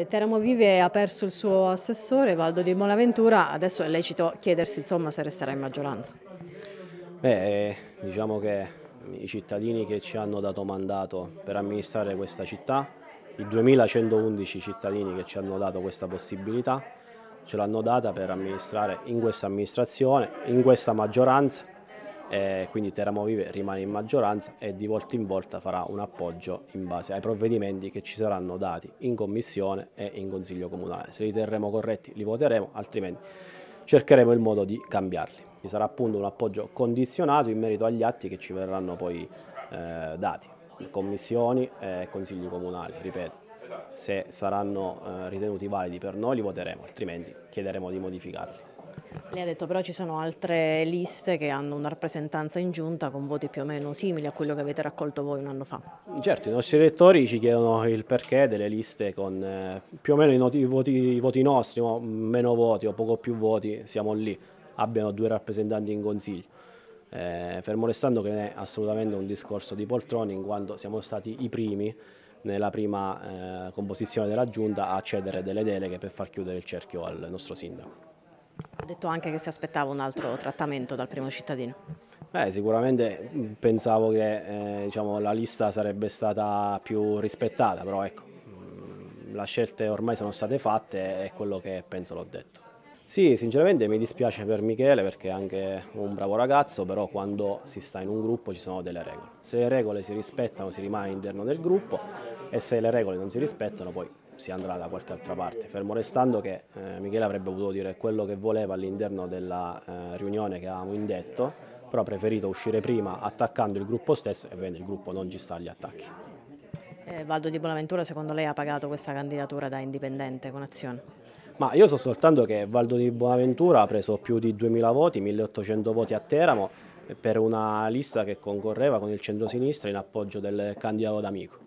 Eh, Teramo Vive ha perso il suo assessore Valdo di Bonaventura, adesso è lecito chiedersi insomma, se resterà in maggioranza. Beh, eh, diciamo che i cittadini che ci hanno dato mandato per amministrare questa città, i 2111 cittadini che ci hanno dato questa possibilità, ce l'hanno data per amministrare in questa amministrazione, in questa maggioranza eh, quindi Teramovive rimane in maggioranza e di volta in volta farà un appoggio in base ai provvedimenti che ci saranno dati in commissione e in consiglio comunale. Se li terremo corretti li voteremo, altrimenti cercheremo il modo di cambiarli. Ci sarà appunto un appoggio condizionato in merito agli atti che ci verranno poi eh, dati, commissioni e consigli comunali, ripeto. Se saranno eh, ritenuti validi per noi li voteremo, altrimenti chiederemo di modificarli. Lei ha detto però ci sono altre liste che hanno una rappresentanza in giunta con voti più o meno simili a quello che avete raccolto voi un anno fa. Certo, i nostri elettori ci chiedono il perché delle liste con eh, più o meno i, voti, i voti, nostri, no? meno voti o poco più voti, siamo lì, abbiano due rappresentanti in consiglio. Eh, fermo restando che non è assolutamente un discorso di poltroni in quanto siamo stati i primi nella prima eh, composizione della giunta a cedere delle deleghe per far chiudere il cerchio al nostro sindaco detto anche che si aspettava un altro trattamento dal primo cittadino. Eh, sicuramente mm, pensavo che eh, diciamo, la lista sarebbe stata più rispettata, però ecco, mm, le scelte ormai sono state fatte e è quello che penso l'ho detto. Sì, sinceramente mi dispiace per Michele perché è anche un bravo ragazzo, però quando si sta in un gruppo ci sono delle regole. Se le regole si rispettano si rimane all'interno del gruppo, e se le regole non si rispettano poi si andrà da qualche altra parte, fermo restando che eh, Michele avrebbe potuto dire quello che voleva all'interno della eh, riunione che avevamo indetto, però ha preferito uscire prima attaccando il gruppo stesso e bene il gruppo non ci sta agli attacchi. Eh, Valdo Di Bonaventura secondo lei ha pagato questa candidatura da indipendente con azione? Ma io so soltanto che Valdo Di Bonaventura ha preso più di 2000 voti, 1800 voti a Teramo per una lista che concorreva con il centro-sinistra in appoggio del candidato d'amico.